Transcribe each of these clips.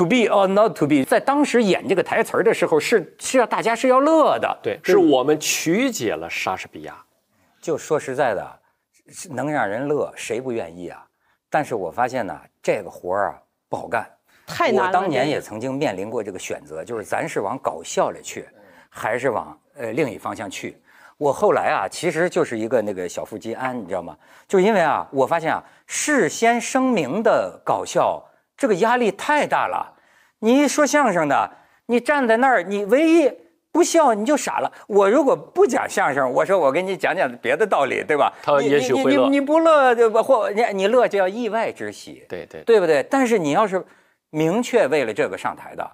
To be or not to be，在当时演这个台词儿的时候，是需要大家是要乐的，对，是我们曲解了莎士比亚。就说实在的，能让人乐，谁不愿意啊？但是我发现呢，这个活儿啊不好干，太难了。我当年也曾经面临过这个选择，就是咱是往搞笑里去，还是往呃另一方向去？我后来啊，其实就是一个那个小富即安，你知道吗？就因为啊，我发现啊，事先声明的搞笑。这个压力太大了，你一说相声的，你站在那儿，你唯一不笑你就傻了。我如果不讲相声，我说我给你讲讲别的道理，对吧？他也许会你你不乐就不或你你乐就叫意外之喜，对对，对不对？但是你要是明确为了这个上台的，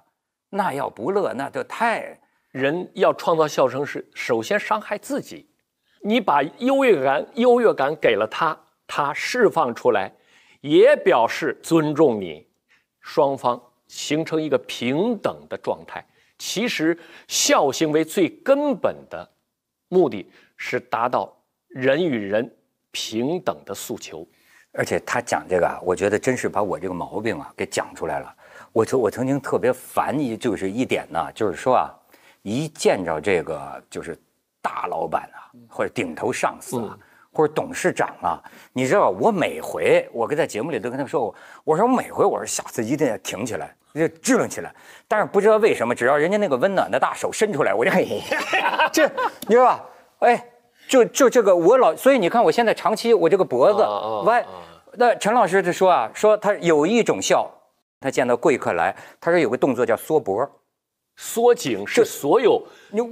那要不乐那就太人要创造笑声是首先伤害自己，你把优越感优越感给了他，他释放出来，也表示尊重你。双方形成一个平等的状态，其实孝行为最根本的目的，是达到人与人平等的诉求。而且他讲这个啊，我觉得真是把我这个毛病啊给讲出来了。我曾我曾经特别烦一就是一点呢，就是说啊，一见着这个就是大老板啊或者顶头上司啊。或者董事长啊，你知道我每回我跟在节目里都跟他们说过，我说我每回我说下次一定要挺起来，要支棱起来。但是不知道为什么，只要人家那个温暖的大手伸出来，我就很 这，你知道吧？哎，就就这个我老，所以你看我现在长期我这个脖子歪。那陈老师就说啊，说他有一种笑，他见到贵客来，他说有个动作叫缩脖，缩颈是所有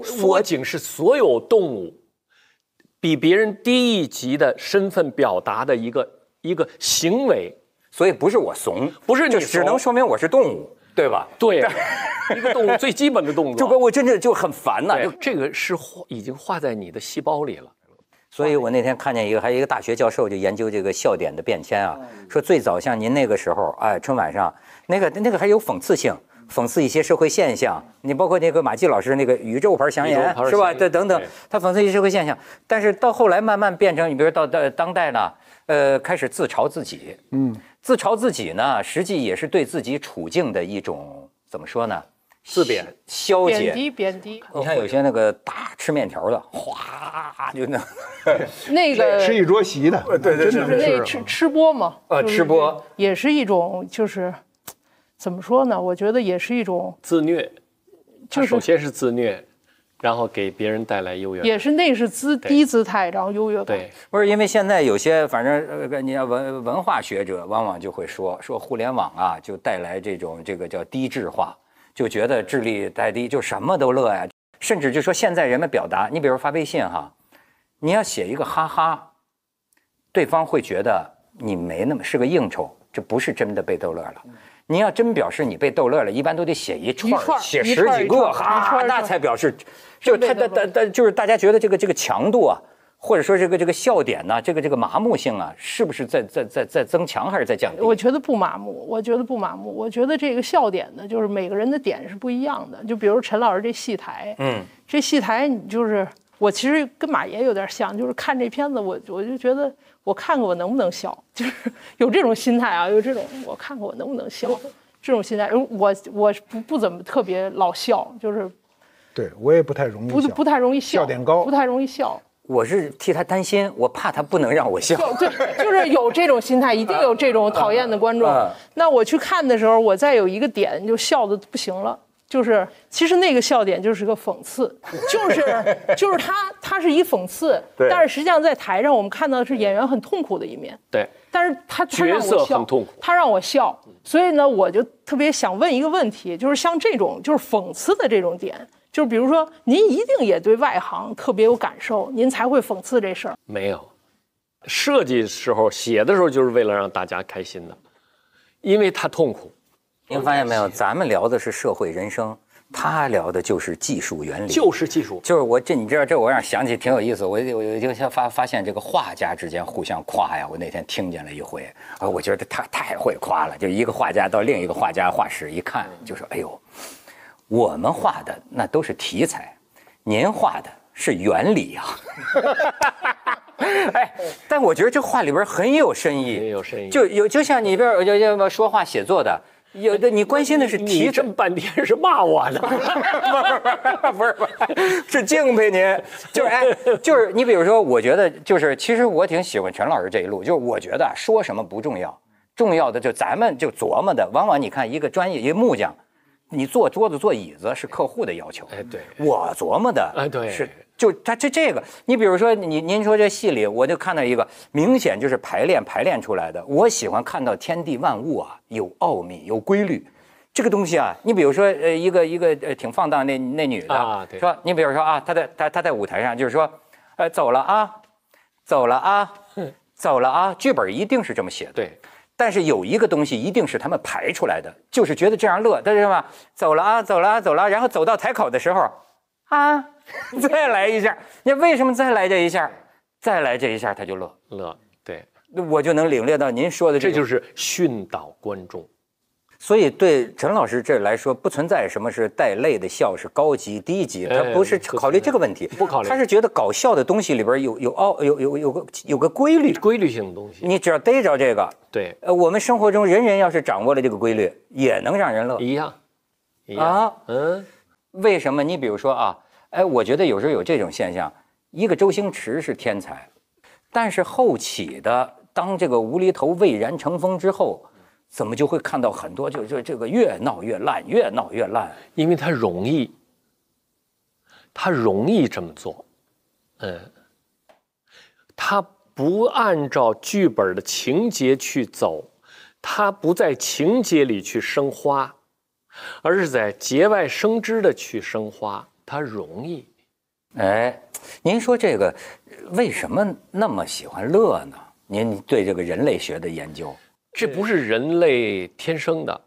缩颈是所有动物。比别人低一级的身份表达的一个一个行为，所以不是我怂，不是你怂，只能说明我是动物，对吧？对，一个动物最基本的动作。就跟我真的就很烦呐，就这个是画已经画在你的细胞里了。所以我那天看见一个，还有一个大学教授就研究这个笑点的变迁啊，说最早像您那个时候，哎，春晚上那个那个还有讽刺性。讽刺一些社会现象，你包括那个马季老师那个宇宙牌香烟，是吧？对，等等，他讽刺一些社会现象，但是到后来慢慢变成，你比如说到当代呢，呃，开始自嘲自己，嗯，自嘲自己呢，实际也是对自己处境的一种怎么说呢？自贬，消解，贬低。你看有些那个大吃面条的，哗，就那 那个吃一桌席的，对对，对，是那吃吃播嘛，呃，吃播也是一种就是。怎么说呢？我觉得也是一种自虐，就是首先是自虐，然后给别人带来优越感。也是，那是姿低姿态，然后优越感。对，不是因为现在有些反正你文文化学者往往就会说说互联网啊，就带来这种这个叫低智化，就觉得智力太低，就什么都乐呀。甚至就说现在人们表达，你比如发微信哈，你要写一个哈哈，对方会觉得你没那么是个应酬，这不是真的被逗乐了。你要真表示你被逗乐了，一般都得写一串，写十几个，哈，那才表示，就是他的，他就是大家觉得这个这个强度啊，或者说这个这个笑点呢，这个这个麻木性啊，是不是在在在在增强还是在降低？我觉得不麻木，我觉得不麻木，我觉得这个笑点呢，就是每个人的点是不一样的。就比如陈老师这戏台，嗯，这戏台你就是。我其实跟马爷有点像，就是看这片子，我我就觉得，我看看我能不能笑，就是有这种心态啊，有这种，我看看我能不能笑，这种心态。我我不不怎么特别老笑，就是，对我也不太容易，不不太容易笑，笑点高，不太容易笑。我是替他担心，我怕他不能让我笑，就 就是有这种心态，一定有这种讨厌的观众。那我去看的时候，我再有一个点就笑的不行了。就是，其实那个笑点就是个讽刺，就是，就是他，他是一讽刺，但是实际上在台上我们看到的是演员很痛苦的一面，对，但是他色很痛苦，他让我笑，所以呢，我就特别想问一个问题，就是像这种就是讽刺的这种点，就是比如说您一定也对外行特别有感受，您才会讽刺这事儿，没有，设计时候写的时候就是为了让大家开心的，因为他痛苦。您发现没有？咱们聊的是社会人生，他聊的就是技术原理，就是技术，就是我这你知道这我让想起挺有意思。我我就就发发现这个画家之间互相夸呀，我那天听见了一回啊，我觉得他太会夸了，就一个画家到另一个画家画室一看，就说：“哎呦，我们画的那都是题材，您画的是原理呀。”哎，但我觉得这话里边很有深意，很有深意，就有就像你这要要说话写作的。有的你关心的是提，这么半天是骂我的吗？不是不是，是敬佩您，就是哎，就是你比如说，我觉得就是其实我挺喜欢陈老师这一路，就是我觉得说什么不重要，重要的就咱们就琢磨的，往往你看一个专业一个木匠，你坐桌子坐椅子是客户的要求，哎对，我琢磨的哎，对是。就他这这个，你比如说，你您说这戏里，我就看到一个明显就是排练排练出来的。我喜欢看到天地万物啊，有奥秘有规律，这个东西啊。你比如说，呃，一个一个呃，挺放荡那那女的，对说你比如说啊，她在她她在舞台上就是说，呃，走了啊，走了啊，走了啊。剧本一定是这么写的，对。但是有一个东西一定是他们排出来的，就是觉得这样乐，但是吧？走了啊，走了啊，走了。然后走到台口的时候。啊，再来一下！你为什么再来这一下？再来这一下他就乐乐，对，那我就能领略到您说的这个。这就是训导观众，所以对陈老师这来说，不存在什么是带泪的笑是高级低级，他不是考虑这个问题，不考虑，他是觉得搞笑的东西里边有有奥有有有个有个规律规律性的东西，你只要逮着这个，对，呃，我们生活中人人要是掌握了这个规律，也能让人乐一样，啊，嗯。为什么？你比如说啊，哎，我觉得有时候有这种现象，一个周星驰是天才，但是后起的当这个无厘头蔚然成风之后，怎么就会看到很多就就这个越闹越烂，越闹越烂？因为他容易，他容易这么做，嗯，他不按照剧本的情节去走，他不在情节里去生花。而是在节外生枝的去生花，它容易。哎，您说这个为什么那么喜欢乐呢？您对这个人类学的研究，这不是人类天生的，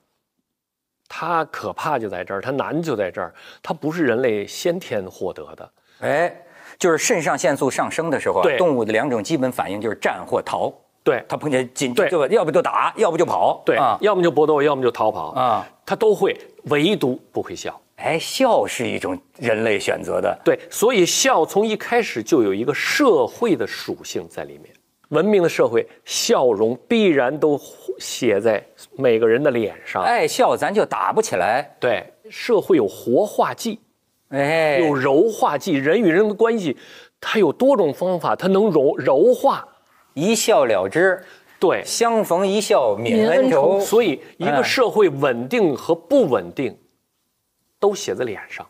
它可怕就在这儿，它难就在这儿，它不是人类先天获得的。哎，就是肾上腺素上升的时候，对动物的两种基本反应就是战或逃。对，它碰见紧对，要不就打，要不就跑。对，要么就搏斗，要么就逃跑。啊。他都会，唯独不会笑。哎，笑是一种人类选择的，对，所以笑从一开始就有一个社会的属性在里面。文明的社会，笑容必然都写在每个人的脸上。爱笑，咱就打不起来。对，社会有活化剂，哎，有柔化剂。人与人的关系，它有多种方法，它能柔柔化，一笑了之。对，相逢一笑泯恩仇。所以，一个社会稳定和不稳定，都写在脸上。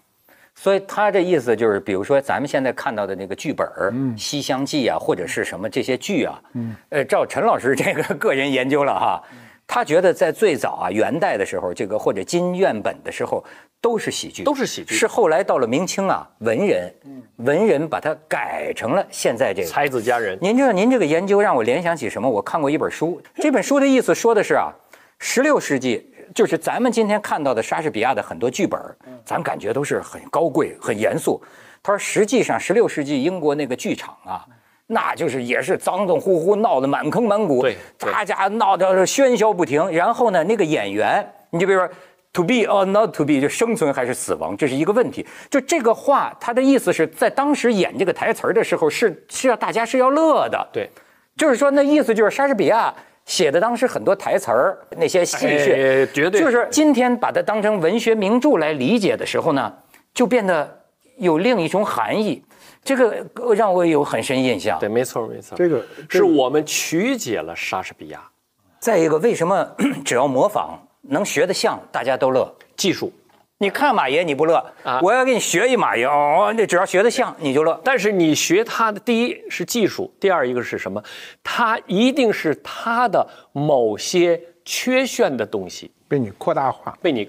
所以他这意思就是，比如说咱们现在看到的那个剧本儿，《西厢记》啊，或者是什么这些剧啊，呃，照陈老师这个 个人研究了哈。他觉得在最早啊元代的时候，这个或者金院本的时候，都是喜剧，都是喜剧，是后来到了明清啊文人，文人把它改成了现在这个才子佳人。您知道，您这个研究让我联想起什么？我看过一本书，这本书的意思说的是啊，十六世纪就是咱们今天看到的莎士比亚的很多剧本，咱感觉都是很高贵、很严肃。他说，实际上十六世纪英国那个剧场啊。那就是也是脏脏乎乎闹得满坑满谷，大家闹得喧嚣不停。然后呢，那个演员，你就比如说，to be or not to be，就生存还是死亡，这是一个问题。就这个话，他的意思是在当时演这个台词儿的时候，是是要大家是要乐的。对，就是说那意思就是莎士比亚写的当时很多台词儿那些戏，谑、绝对就是今天把它当成文学名著来理解的时候呢，就变得。有另一种含义，这个让我有很深印象。对，没错没错，这个是我们曲解了莎士比亚。再一个，为什么 只要模仿能学得像，大家都乐？技术，你看马爷你不乐啊？我要给你学一马爷，哦，你只要学得像你就乐。但是你学他的第一是技术，第二一个是什么？他一定是他的某些缺陷的东西被你扩大化，被你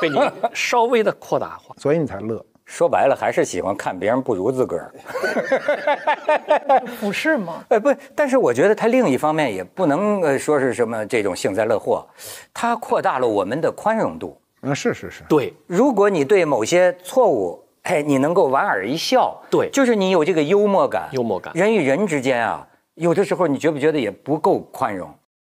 被你稍微的扩大化，所以你才乐。说白了，还是喜欢看别人不如自个儿，不是吗？哎，不，但是我觉得他另一方面也不能说是什么这种幸灾乐祸，他扩大了我们的宽容度。啊，是是是，对。如果你对某些错误，哎，你能够莞尔一笑，对，就是你有这个幽默感，幽默感。人与人之间啊，有的时候你觉不觉得也不够宽容？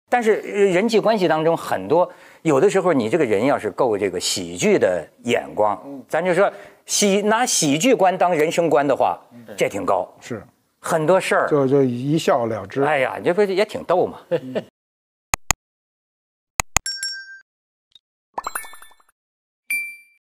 但是人际关系当中很多，有的时候你这个人要是够这个喜剧的眼光，咱就说喜拿喜剧观当人生观的话，这挺高。是，很多事儿就就一笑了之。哎呀，你是也挺逗嘛。